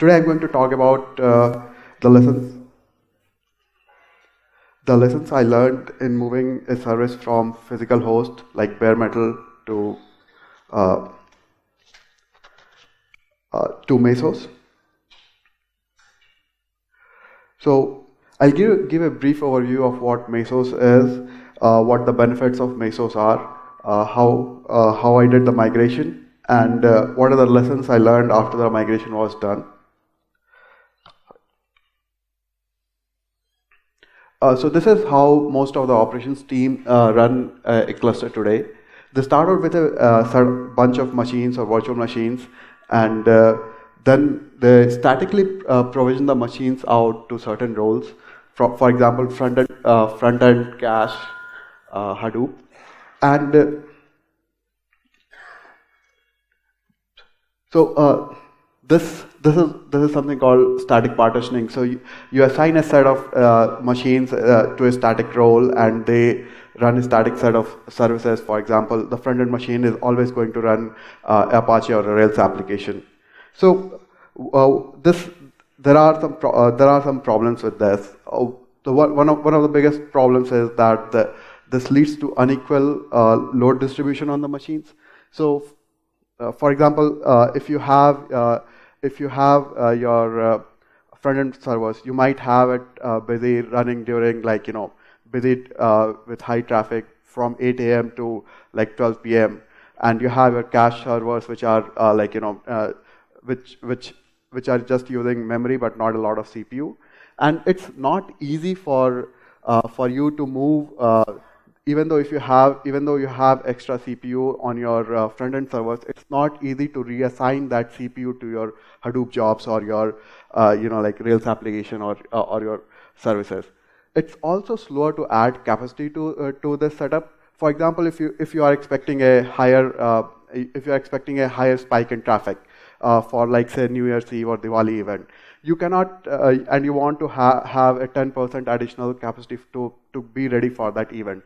Today I'm going to talk about uh, the lessons the lessons I learned in moving a service from physical host like bare metal to uh, uh, to mesos. So I'll give give a brief overview of what mesos is, uh, what the benefits of mesos are, uh, how uh, how I did the migration, and uh, what are the lessons I learned after the migration was done. Uh, so this is how most of the operations team uh, run uh, a cluster today. They start out with a uh, bunch of machines or virtual machines, and uh, then they statically provision the machines out to certain roles. For, for example, front end, front end cache, Hadoop, and so this, this, is, this is something called static partitioning. So you, you assign a set of uh, machines uh, to a static role and they run a static set of services. For example, the front-end machine is always going to run uh, Apache or a Rails application. So uh, this, there, are some uh, there are some problems with this. Oh, the one, one, of, one of the biggest problems is that the, this leads to unequal uh, load distribution on the machines. So uh, for example, uh, if you have uh, if you have uh, your uh, front-end servers, you might have it uh, busy running during like, you know, busy uh, with high traffic from 8 a.m. to like 12 p.m. And you have your cache servers which are like, you know, which, which, which are just using memory but not a lot of CPU. And it's not easy for, for you to move even though if you have even though you have extra CPU on your uh, front end servers, it's not easy to reassign that CPU to your Hadoop jobs or your uh, you know like Rails application or uh, or your services. It's also slower to add capacity to uh, to this setup. For example, if you if you are expecting a higher uh, if you are expecting a higher spike in traffic uh, for like say New Year's Eve or Diwali event, you cannot and you want to ha have a 10% additional capacity to to be ready for that event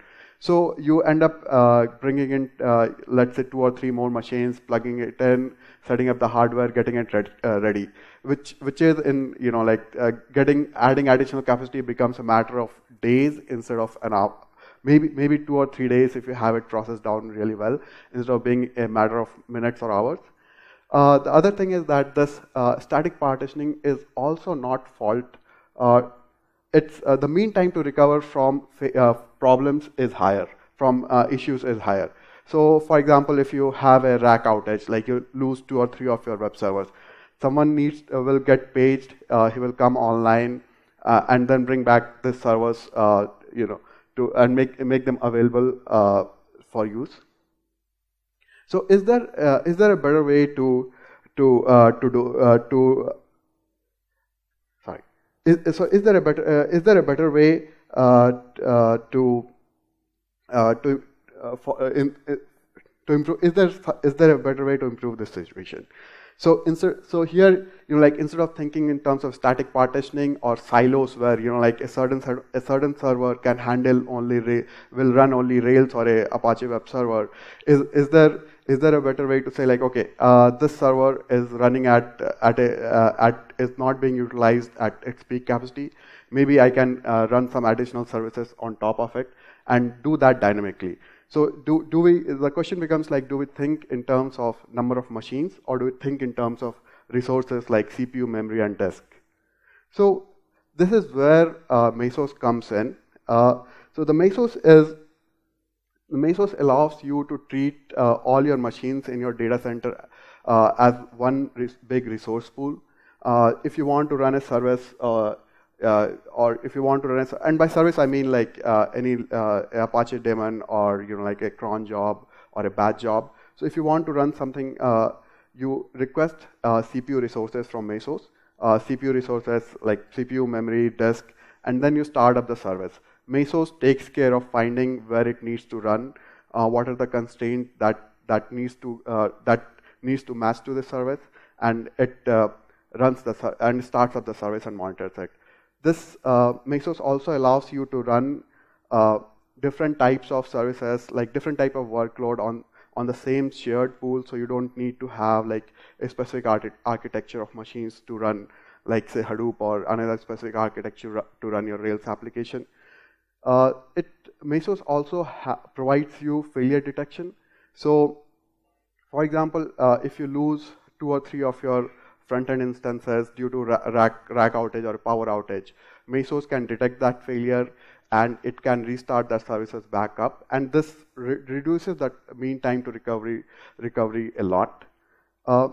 so you end up uh, bringing in, uh, let's say, two or three more machines, plugging it in, setting up the hardware, getting it red, uh, ready, which which is in you know like uh, getting adding additional capacity becomes a matter of days instead of an hour, maybe maybe two or three days if you have it processed down really well instead of being a matter of minutes or hours. Uh, the other thing is that this uh, static partitioning is also not fault it's uh, the mean time to recover from uh, problems is higher, from uh, issues is higher. So, for example, if you have a rack outage, like you lose two or three of your web servers, someone needs uh, will get paged. Uh, he will come online uh, and then bring back the servers, you know, to and make make them available for use. So, is there is there a better way to to to do to is, so is there a better uh, is there a better way uh, uh, to to for, in, to improve is there is there a better way to improve this situation so insert, so here you know like instead of thinking in terms of static partitioning or silos where you know like a certain a certain server can handle only will run only rails or a apache web server is is there is there a better way to say like, okay, uh, this server is running at at a, uh, at is not being utilized at its peak capacity. Maybe I can uh, run some additional services on top of it and do that dynamically. So do do we? The question becomes like, do we think in terms of number of machines, or do we think in terms of resources like CPU, memory, and disk? So this is where uh, Mesos comes in. Uh, so the Mesos is Mesos allows you to treat uh, all your machines in your data center uh, as one res big resource pool. Uh, if you want to run a service, uh, uh, or if you want to run, a, and by service I mean like uh, any Apache daemon or you know like a cron job or a batch job. So if you want to run something, you request CPU resources from Mesos, CPU resources like CPU, memory, disk, and then you start up the service. Mesos takes care of finding where it needs to run, uh, what are the constraints that, that, needs to, uh, that needs to match to the service, and it uh, runs the and starts up the service and monitors it. This uh, Mesos also allows you to run uh, different types of services, like different type of workload on on the same shared pool so you don't need to have like a specific architecture of machines to run like say Hadoop or another specific architecture to run your Rails application. Uh, it Mesos also provides you failure detection. So, for example, uh, if you lose two or three of your front-end instances due to rack, rack outage or power outage, Mesos can detect that failure and it can restart that services back up. And this re reduces the mean time to recovery recovery a lot. Uh,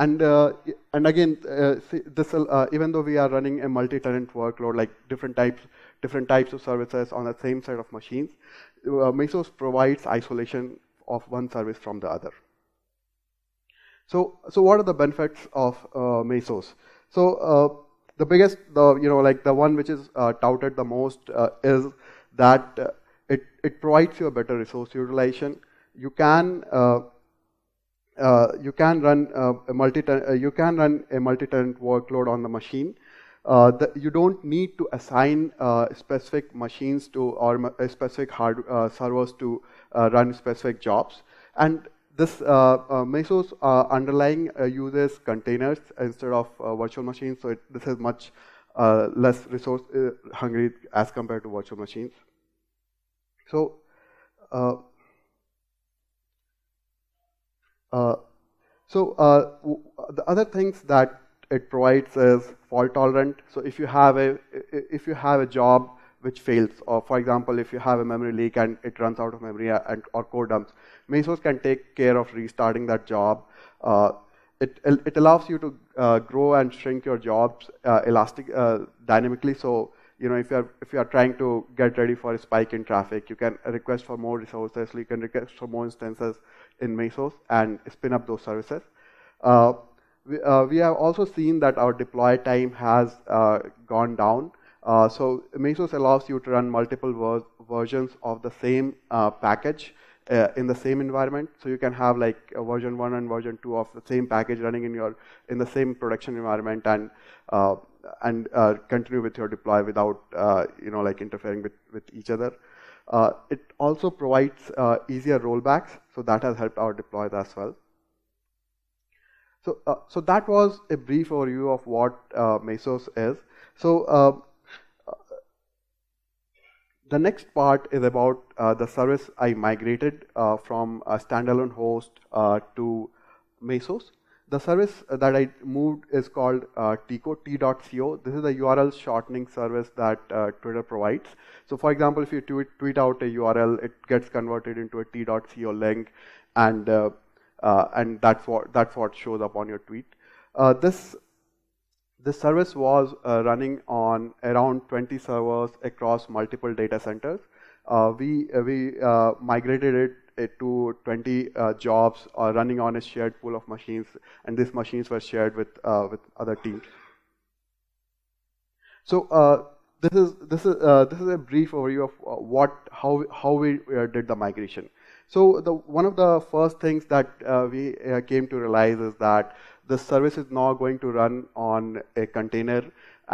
and, uh, and again, uh, this uh, even though we are running a multi-tenant workload, like different types, different types of services on the same set of machines, uh, Mesos provides isolation of one service from the other. So, so what are the benefits of uh, Mesos? So, uh, the biggest, the you know, like the one which is touted the most is that it it provides you a better resource utilization. You can uh, you can run uh, a multi uh, you can run a multi-tenant workload on the machine. Uh, the, you don't need to assign specific machines to or specific hard servers to run specific jobs. And this uh, uh, Mesos uh, underlying uses containers instead of virtual machines, so it, this is much less resource hungry as compared to virtual machines. So uh, so uh, uh, the other things that it provides is fault tolerant. So if you have a if you have a job which fails, or for example, if you have a memory leak and it runs out of memory and, or code dumps, Mesos can take care of restarting that job. Uh, it, it allows you to uh, grow and shrink your jobs uh, elastic dynamically. So you know if you are if you are trying to get ready for a spike in traffic, you can request for more resources. So you can request for more instances in Mesos and spin up those services. Uh, we, uh, we, have also seen that our deploy time has uh, gone down. Uh, so Mesos allows you to run multiple ver versions of the same uh, package in the same environment. So you can have like version one and version two of the same package running in your in the same production environment and and continue with your deploy without you know like interfering with with each other. Uh, it also provides uh, easier rollbacks, so that has helped our deploys as well. So, uh, so that was a brief overview of what uh, Mesos is. So, um, the next part is about uh, the service I migrated uh, from a standalone host to Mesos the service that I moved is called uh, Tico, T.co. This is the URL shortening service that uh, Twitter provides. So for example, if you tweet, tweet, out a URL, it gets converted into a T.co link and, uh, uh, and that's, what, that's what shows up on your tweet. Uh, this, this service was uh, running on around 20 servers across multiple data centers. Uh, we we migrated it uh, to 20 uh, jobs uh, running on a shared pool of machines, and these machines were shared with uh, with other teams. So uh, this is this is uh, this is a brief overview of what how how we did the migration. So the one of the first things that we came to realize is that the service is now going to run on a container,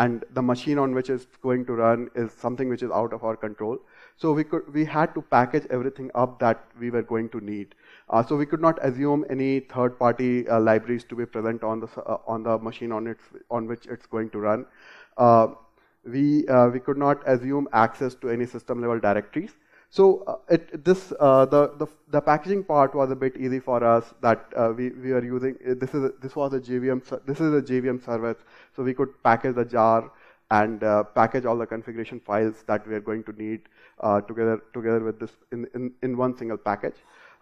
and the machine on which it's going to run is something which is out of our control. So we could we had to package everything up that we were going to need. Uh, so we could not assume any third-party uh, libraries to be present on the uh, on the machine on its on which it's going to run. Uh, we uh, we could not assume access to any system-level directories. So uh, it, this the, the the packaging part was a bit easy for us that we we are using this is this was a JVM this is a JVM service so we could package the jar and uh, package all the configuration files that we are going to need uh, together together with this in, in, in one single package.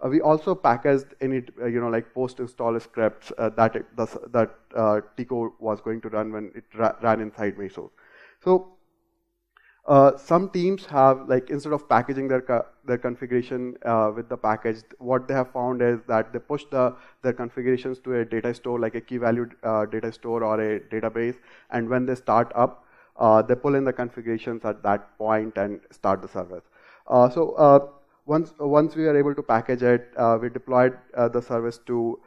Uh, we also packaged any uh, you know like post install scripts uh, that it, the, that uh, Tico was going to run when it ra ran inside Mesos. So uh, some teams have like instead of packaging their co their configuration with the package, what they have found is that they push the their configurations to a data store like a key value data store or a database, and when they start up, uh, they pull in the configurations at that point and start the service. Uh, so uh, once uh, once we are able to package it, uh, we deployed the service to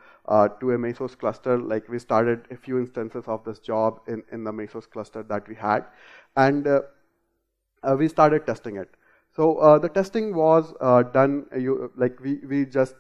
to a Mesos cluster. Like we started a few instances of this job in in the Mesos cluster that we had, and we started testing it. So the testing was done. You, like we we just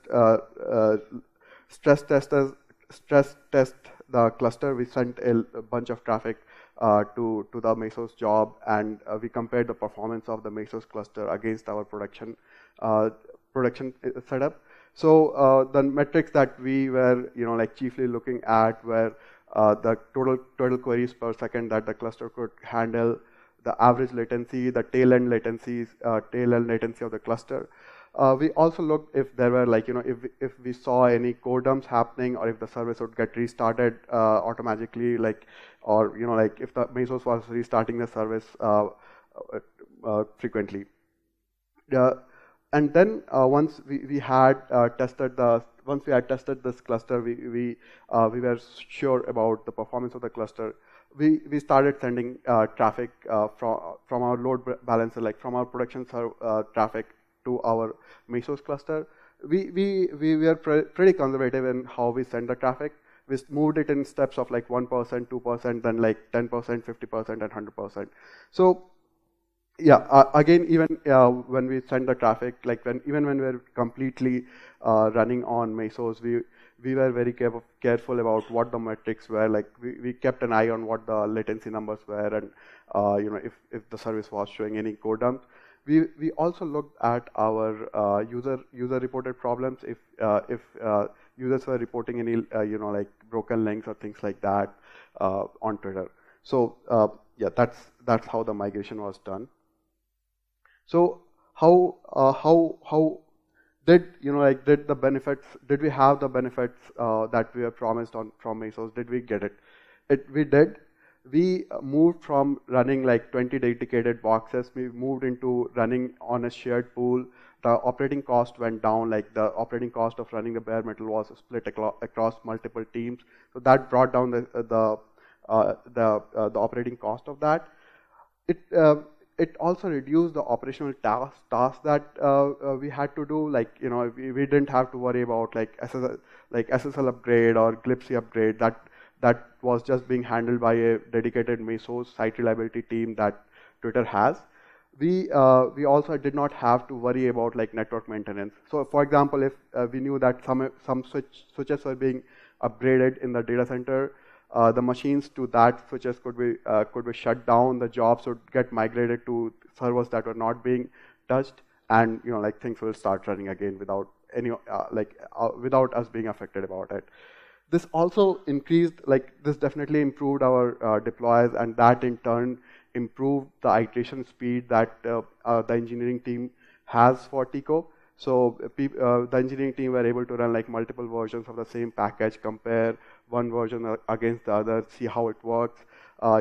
stress testers stress test the cluster. We sent a bunch of traffic uh, to, to the Mesos job and uh, we compared the performance of the Mesos cluster against our production, uh, production uh, setup. So uh, the metrics that we were, you know, like chiefly looking at were the total, total queries per second that the cluster could handle, the average latency, the tail end latencies, tail end latency of the cluster, uh, we also looked if there were like, you know, if, if we saw any code dumps happening or if the service would get restarted uh, automatically, like, or, you know, like if the Mesos was restarting the service uh, uh, uh, frequently. and then once we, we had tested the once we had tested this cluster, we we uh, we were sure about the performance of the cluster. We we started sending uh, traffic uh, from from our load balancer, like from our production traffic to our Mesos cluster. We, we, we were pre pretty conservative in how we send the traffic. We moved it in steps of like 1%, 2%, then like 10%, 50%, and 100%. So yeah, uh, again, even uh, when we send the traffic, like when even when we're completely uh, running on Mesos, we we were very careful, careful about what the metrics were. Like we, we kept an eye on what the latency numbers were, and uh, you know if if the service was showing any code dump we, we also looked at our uh, user user reported problems if uh, if uh, users were reporting any you know like broken links or things like that on Twitter. So yeah, that's that's how the migration was done. So how uh, how how did you know like did the benefits did we have the benefits uh, that we were promised on from ASOS? Did we get it? It we did, we moved from running like 20 dedicated boxes, we moved into running on a shared pool. The operating cost went down, like the operating cost of running the bare metal was split across multiple teams. So that brought down the uh, the uh, the, uh, the operating cost of that. It uh, it also reduced the operational tasks tasks that uh, uh, we had to do. Like you know, we, we didn't have to worry about like SSL like SSL upgrade or Glipsy upgrade that that was just being handled by a dedicated Mesos site reliability team that Twitter has. We, uh, we also did not have to worry about like network maintenance. So for example, if uh, we knew that some, some switch, switches were being upgraded in the data center, uh, the machines to that switches could be, uh, could be shut down, the jobs would get migrated to servers that were not being touched and you know like things will start running again without any uh, like uh, without us being affected about it this also increased, like this definitely improved our uh, deploys and that in turn improved the iteration speed that uh, uh, the engineering team has for Tico. So uh, uh, the engineering team were able to run like multiple versions of the same package, compare one version uh, against the other, see how it works.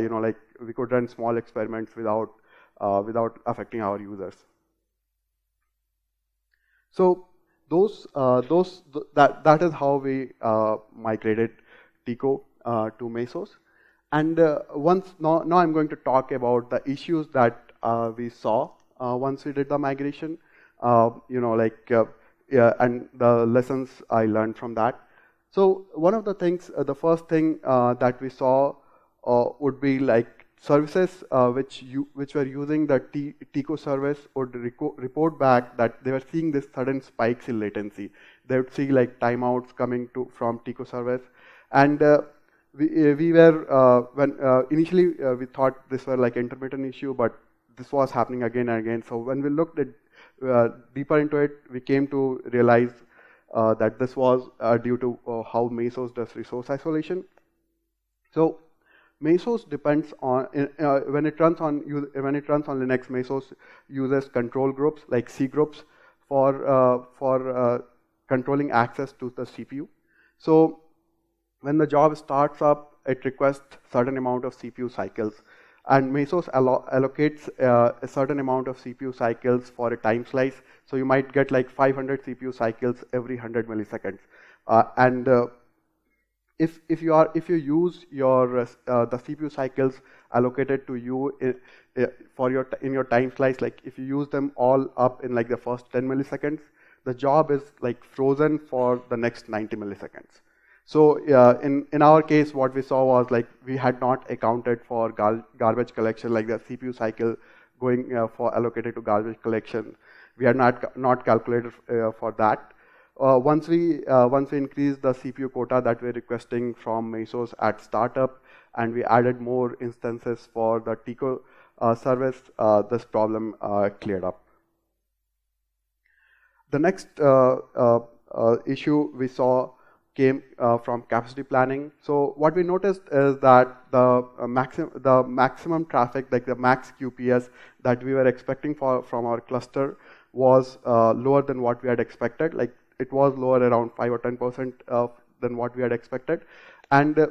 you know, like we could run small experiments without without affecting our users. So those uh, those th that that is how we uh, migrated Tico uh, to Mesos. And once now, now I'm going to talk about the issues that we saw once we did the migration. you know, like yeah, and the lessons I learned from that. So one of the things, uh, the first thing uh, that we saw uh, would be like services uh, which you which were using the T, Tico service would report back that they were seeing this sudden spikes in latency. They would see like timeouts coming to from Tico service, and uh, we uh, we were uh, when uh, initially uh, we thought this were like intermittent issue, but this was happening again and again. So when we looked at deeper into it, we came to realize that this was due to how Mesos does resource isolation. So Mesos depends on uh, when it runs on when it runs on Linux. Mesos uses control groups like C groups for uh, for uh, controlling access to the CPU. So when the job starts up, it requests certain amount of CPU cycles, and Mesos allo allocates uh, a certain amount of CPU cycles for a time slice. So you might get like 500 CPU cycles every 100 milliseconds, uh, and uh, if if you are if you use your uh, uh the CPU cycles allocated to you in, for your in your time slice, like if you use them all up in like the first 10 milliseconds, the job is like frozen for the next 90 milliseconds. So uh, in in our case, what we saw was like we had not accounted for gar garbage collection, like the CPU cycle going uh, for allocated to garbage collection. We had not not calculated uh, for that. Uh, once we uh, once we increased the CPU quota that we're requesting from Mesos at startup, and we added more instances for the Tico uh, service, uh, this problem uh, cleared up. The next uh, issue we saw came from capacity planning. So what we noticed is that the maximum the maximum traffic, like the max QPS that we were expecting for from our cluster, was lower than what we had expected. Like it was lower around 5 or 10 percent uh, than what we had expected. And uh,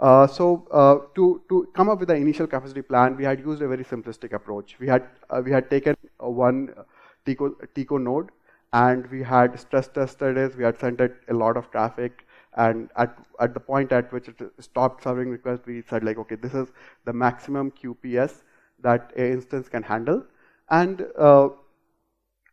uh, so uh, to, to come up with the initial capacity plan, we had used a very simplistic approach. We had, uh, we had taken one uh, Tico, Tico node and we had stress tested it, we had sent it a lot of traffic and at, at the point at which it stopped serving requests, we said like, okay, this is the maximum QPS that a instance can handle. And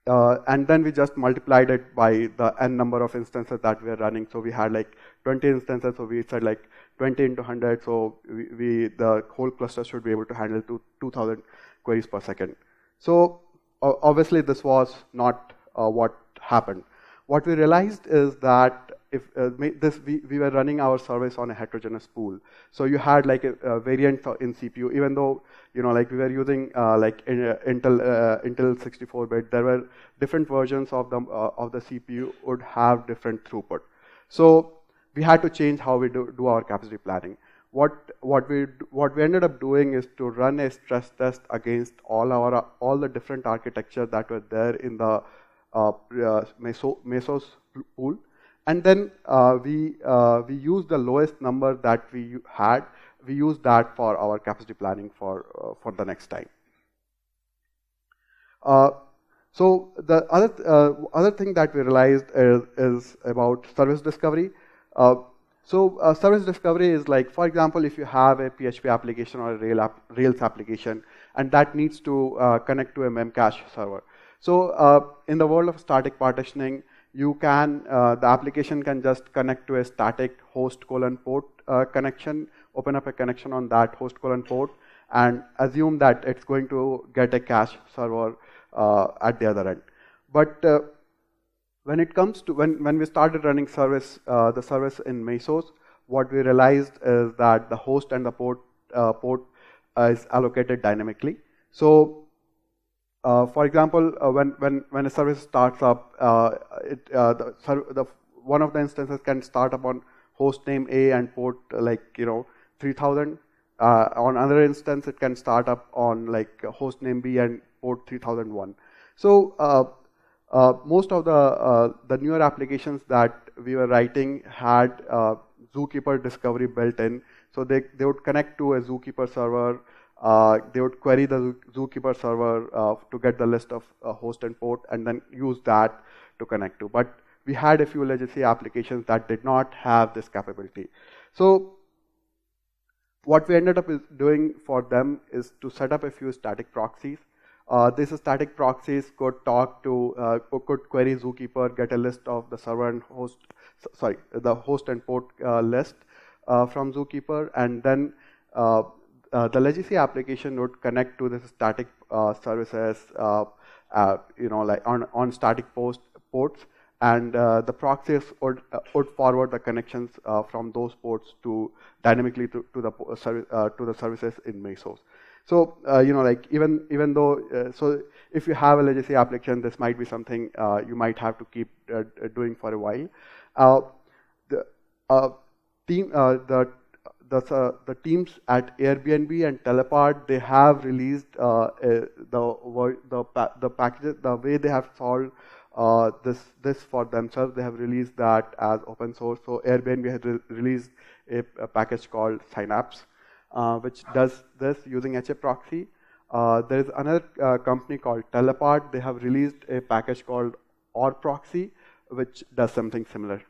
uh, and then we just multiplied it by the n number of instances that we are running. So we had like 20 instances, so we said like 20 into 100, so we, we the whole cluster should be able to handle to 2000 queries per second. So uh, obviously this was not uh, what happened. What we realized is that if uh, this we, we were running our service on a heterogeneous pool so you had like a, a variant in cpu even though you know like we were using uh, like in, uh, intel uh, intel 64 bit there were different versions of the uh, of the cpu would have different throughput so we had to change how we do, do our capacity planning what what we what we ended up doing is to run a stress test against all our all the different architecture that were there in the uh, uh meso, mesos pool and then uh, we, uh, we use the lowest number that we had, we use that for our capacity planning for, uh, for the next time. Uh, so the other, uh, other thing that we realized is, is about service discovery. Uh, so uh, service discovery is like, for example, if you have a PHP application or a Rails application, and that needs to uh, connect to a Memcache server. So uh, in the world of static partitioning, you can, uh, the application can just connect to a static host colon port uh, connection, open up a connection on that host colon port and assume that it's going to get a cache server uh, at the other end. But uh, when it comes to, when, when we started running service, uh, the service in Mesos, what we realized is that the host and the port, uh, port is allocated dynamically. So uh, for example, uh, when, when, when a service starts up, uh, it, uh, the, the, one of the instances can start up on host name A and port uh, like you know 3000. Uh, on another instance, it can start up on like host name B and port 3001. So most of the the newer applications that we were writing had Zookeeper discovery built in. So they, they would connect to a Zookeeper server uh, they would query the zookeeper server uh, to get the list of uh, host and port and then use that to connect to. But we had a few legacy applications that did not have this capability. So what we ended up doing for them is to set up a few static proxies. Uh, these static proxies could talk to, uh, could query zookeeper, get a list of the server and host, sorry, the host and port list from zookeeper and then uh, the legacy application would connect to the static uh, services, uh, uh, you know, like on, on static post ports, and the proxies would, would forward the connections from those ports to dynamically to, to the to the services in Mesos. So you know, like even even though so if you have a legacy application, this might be something you might have to keep doing for a while. the the the, uh, the teams at Airbnb and Telepart, they have released uh, the, the, the packages, the way they have solved uh, this this for themselves. They have released that as open source. So Airbnb has re released a, a, package called Synapse, uh, which does this using HA proxy. Uh, there is another uh, company called Telepart. They have released a package called OR proxy, which does something similar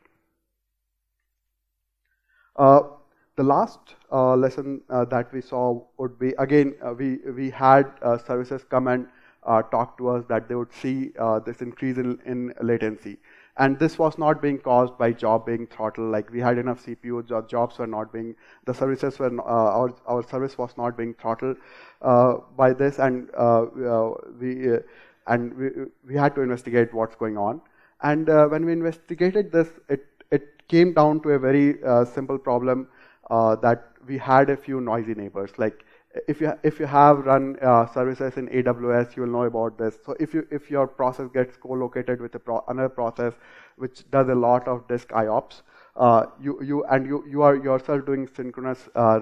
the last uh, lesson uh, that we saw would be again uh, we we had uh, services come and uh, talk to us that they would see uh, this increase in, in latency and this was not being caused by job being throttled like we had enough CPUs our jobs were not being the services were our, our service was not being throttled by this and we and we, we had to investigate what's going on and when we investigated this it it came down to a very simple problem uh, that we had a few noisy neighbors. Like if you if you have run uh, services in AWS, you will know about this. So if you if your process gets co-located with pro another process, which does a lot of disk IOPS, uh, you you and you you are yourself doing synchronous uh,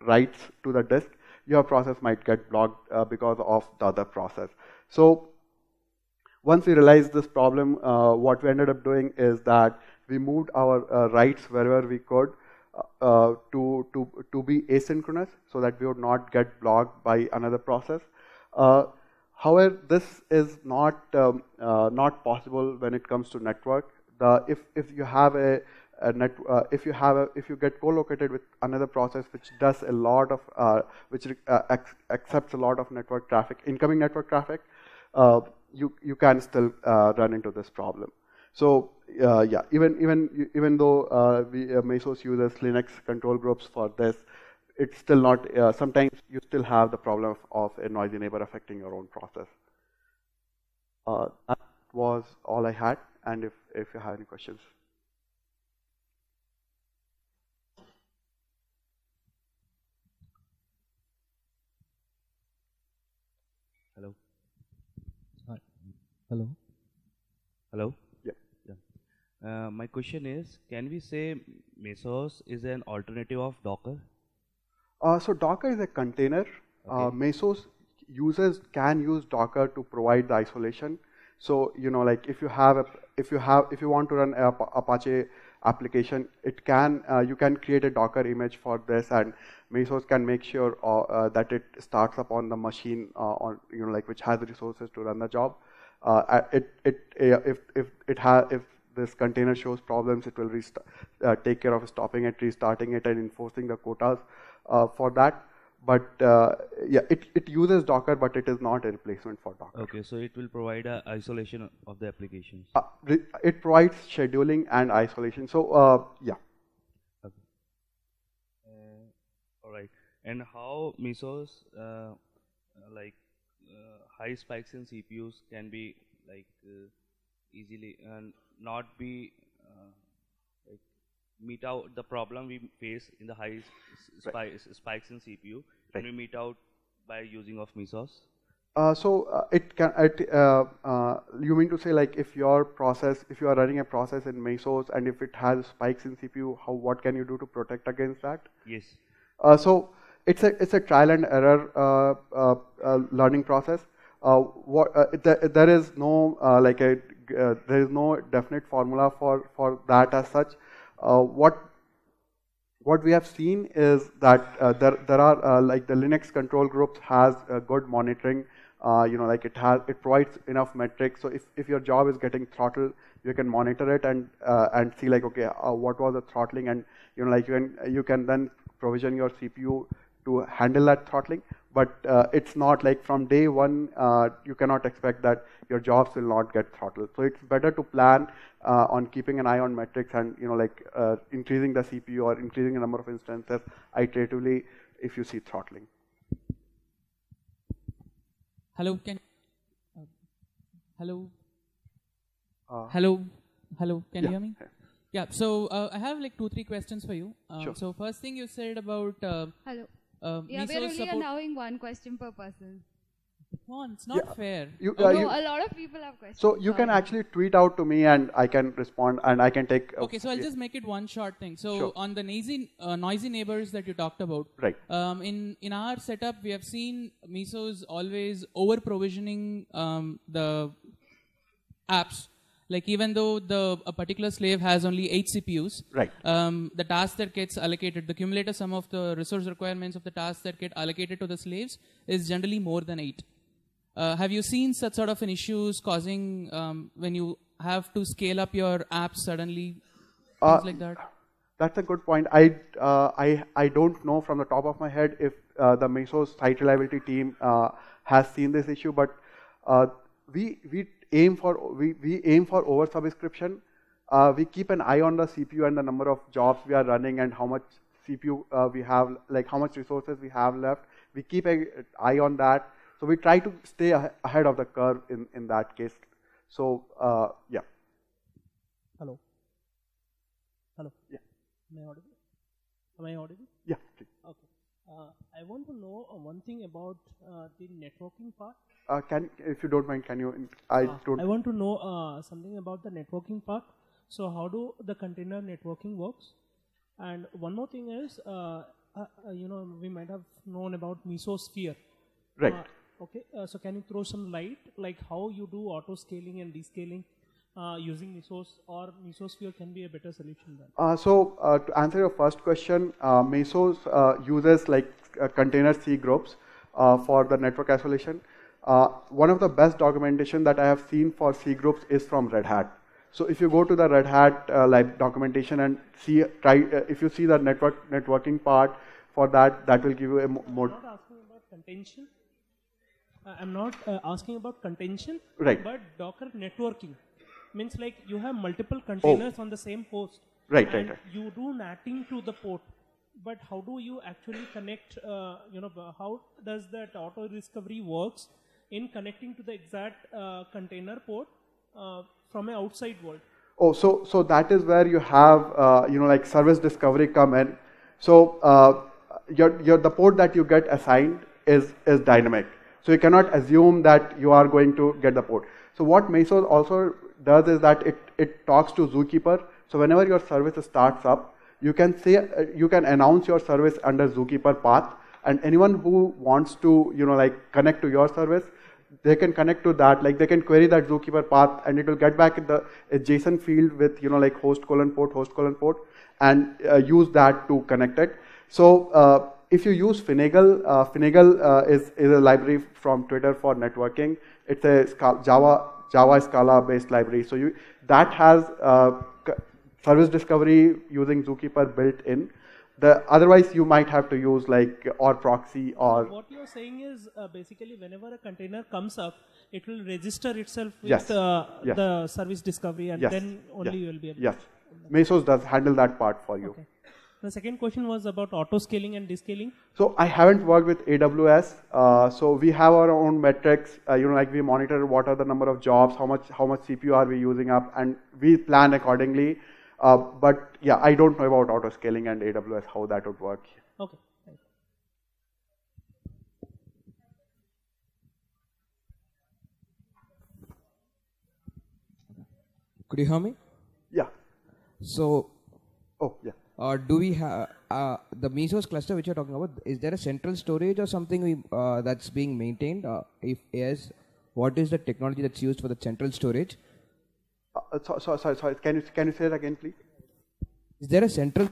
writes to the disk, your process might get blocked uh, because of the other process. So once we realized this problem, uh, what we ended up doing is that we moved our uh, writes wherever we could uh, to, to, to be asynchronous so that we would not get blocked by another process. Uh, however, this is not, um, uh, not possible when it comes to network. The, if, if you have a, a net, uh, if you have a, if you get co-located with another process which does a lot of uh, which accepts a lot of network traffic, incoming network traffic, you you can still run into this problem. So uh, yeah, even even even though uh, we, uh, Mesos uses Linux control groups for this, it's still not. Uh, sometimes you still have the problem of, of, a noisy neighbor affecting your own process. Uh, that was all I had, and if if you have any questions. Hello. Hi. Hello. Hello. Uh, my question is, can we say Mesos is an alternative of Docker? Uh, so Docker is a container. Uh, okay. Mesos users can use Docker to provide the isolation. So you know, like if you have a, if you have if you want to run a, Apache application, it can uh, you can create a Docker image for this, and Mesos can make sure uh, uh, that it starts up on the machine uh, on you know like which has the resources to run the job. it it if if it has if this container shows problems, it will uh, take care of stopping it, restarting it, and enforcing the quotas uh, for that. But uh, yeah, it, it uses Docker, but it is not a replacement for Docker. Okay, so it will provide a isolation of the applications. Uh, it provides scheduling and isolation. So uh, yeah. Okay. Uh, all right. And how Mesos like high spikes in CPUs can be like easily and not be uh, like meet out the problem we face in the high right. spikes in CPU. Right. Can we meet out by using of Mesos? Uh, so uh, it can. It, uh, uh, you mean to say like if your process, if you are running a process in Mesos, and if it has spikes in CPU, how what can you do to protect against that? Yes. Uh, so it's a it's a trial and error uh, learning process uh, what, uh, th there is no uh, like a there is no definite formula for for that as such. what what we have seen is that there there are like the Linux control groups has good monitoring. you know, like it has it provides enough metrics. So if if your job is getting throttled, you can monitor it and uh, and see like okay uh, what was the throttling and you know like you can you can then provision your CPU to handle that throttling but uh, it's not like from day one uh, you cannot expect that your jobs will not get throttled so it's better to plan uh, on keeping an eye on metrics and you know like uh, increasing the cpu or increasing the number of instances iteratively if you see throttling hello can hello uh. hello hello can yeah. you hear me yeah so uh, i have like two three questions for you sure. so first thing you said about hello um, yeah, we're only allowing one question per person. One, it's not yeah. fair. You, uh, no, you, a lot of people have questions. So you can actually tweet out to me and I can respond and I can take. Uh, okay, so I'll yeah. just make it one short thing. So sure. on the noisy, uh, noisy neighbors that you talked about, right? Um, in in our setup, we have seen Miso's always over provisioning um, the apps like even though the a particular slave has only eight CPUs, right? Um, the task that gets allocated, the cumulative sum of the resource requirements of the tasks that get allocated to the slaves is generally more than eight. Uh, have you seen such sort of an issues causing um, when you have to scale up your app suddenly, uh, things like that? That's a good point. I uh, I I don't know from the top of my head if uh, the Mesos site reliability team uh, has seen this issue, but uh, we we aim for, we, we aim for oversubscription. Uh, we keep an eye on the CPU and the number of jobs we are running and how much CPU uh, we have, like how much resources we have left. We keep an eye on that. So we try to stay ahead of the curve in, in that case. So uh, yeah. Hello. Hello. Yeah. Am I audible? Am I audible? Yeah. Please. Uh, I want to know uh, one thing about uh, the networking part. Uh, can if you don't mind, can you? I uh, don't. I want to know uh, something about the networking part. So how do the container networking works? And one more thing is, uh, you know, we might have known about mesosphere. Right. okay. so can you throw some light, like how you do auto scaling and descaling? uh, using Mesos or Mesosphere can be a better solution than? Uh, so uh, to answer your first question, uh, Mesos uh, uses like uh, container C groups for the network isolation. one of the best documentation that I have seen for C groups is from Red Hat. So if you go to the Red Hat like documentation and see, try if you see the network networking part for that, that will give you a more. I'm not asking about contention. I'm not asking about contention. Right. But Docker networking means like you have multiple oh. containers oh. on the same host. Right, right, right. You do natting to the port, but how do you actually connect? Uh, you know, how does that auto discovery works in connecting to the exact uh, container port uh, from an outside world? Oh, so so that is where you have uh, you know like service discovery come in. So uh, your your the port that you get assigned is is dynamic. So you cannot assume that you are going to get the port. So what Mesos also does is that it, it talks to Zookeeper. So whenever your service starts up, you can say uh, you can announce your service under Zookeeper path, and anyone who wants to you know like connect to your service, they can connect to that. Like they can query that Zookeeper path, and it will get back the JSON field with you know like host colon port host colon port, and uh, use that to connect it. So uh, if you use Finagle, uh, Finagle uh, is is a library from Twitter for networking. It's a Java Java Scala based library. So you, that has uh, service discovery using Zookeeper built in. The, otherwise you might have to use like or proxy or what you're saying is uh, basically whenever a container comes up it will register itself with yes. Uh, yes. the service discovery and yes. then only you will be able yes mesos does handle that part for you okay. The second question was about auto scaling and descaling. So I haven't worked with AWS. Uh, so we have our own metrics. Uh, you know, like we monitor what are the number of jobs, how much how much CPU are we using up, and we plan accordingly. Uh, but yeah, I don't know about auto scaling and AWS how that would work. Okay. Could you hear me? Yeah. So. Oh yeah uh, do we have uh, the Mesos cluster which you're talking about? Is there a central storage or something we, uh, that's being maintained? Uh, if yes, what is the technology that's used for the central storage? Uh, so, so, sorry, sorry. Can you can you say that again, please? Is there a central?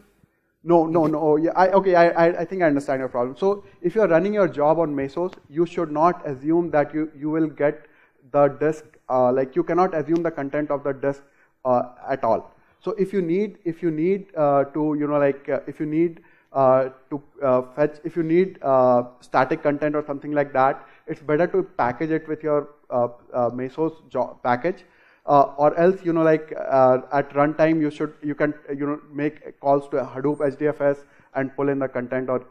No, no, no. Oh, yeah. I, okay, I, I think I understand your problem. So, if you're running your job on Mesos, you should not assume that you you will get the disk. Uh, like you cannot assume the content of the disk at all so if you need, if you need uh, to, you know, like uh, if you need uh, to uh, fetch, if you need uh, static content or something like that, it's better to package it with your uh, Mesos package. or else, you know, like at runtime, you should, you can, you know, make calls to Hadoop HDFS and pull in the content or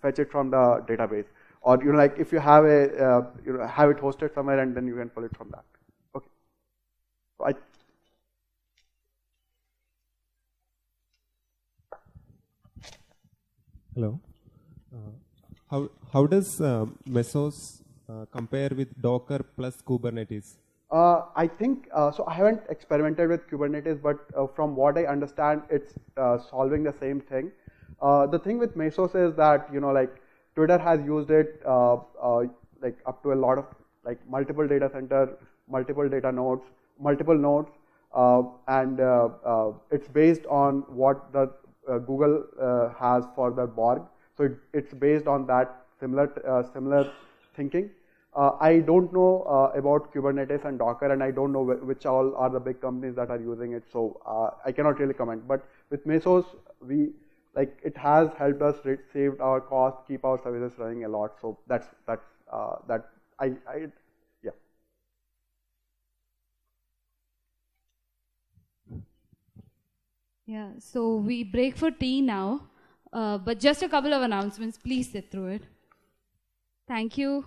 fetch it from the database. Or you know, like if you have a, you know, have it hosted somewhere and then you can pull it from that. Okay. So I Hello. Uh, how, how does uh, Mesos uh, compare with Docker plus Kubernetes? Uh, I think, uh, so I haven't experimented with Kubernetes, but uh, from what I understand, it's solving the same thing. the thing with Mesos is that, you know, like Twitter has used it like up to a lot of, like multiple data center, multiple data nodes, multiple nodes, and it's based on what the uh, Google uh, has for their Borg. So it, it's based on that similar uh, similar thinking. I don't know about Kubernetes and Docker, and I don't know which all are the big companies that are using it. So I cannot really comment. But with Mesos, we like it has helped us save our cost, keep our services running a lot. So that's that's uh, that I, I, Yeah, so we break for tea now, uh, but just a couple of announcements. Please sit through it. Thank you.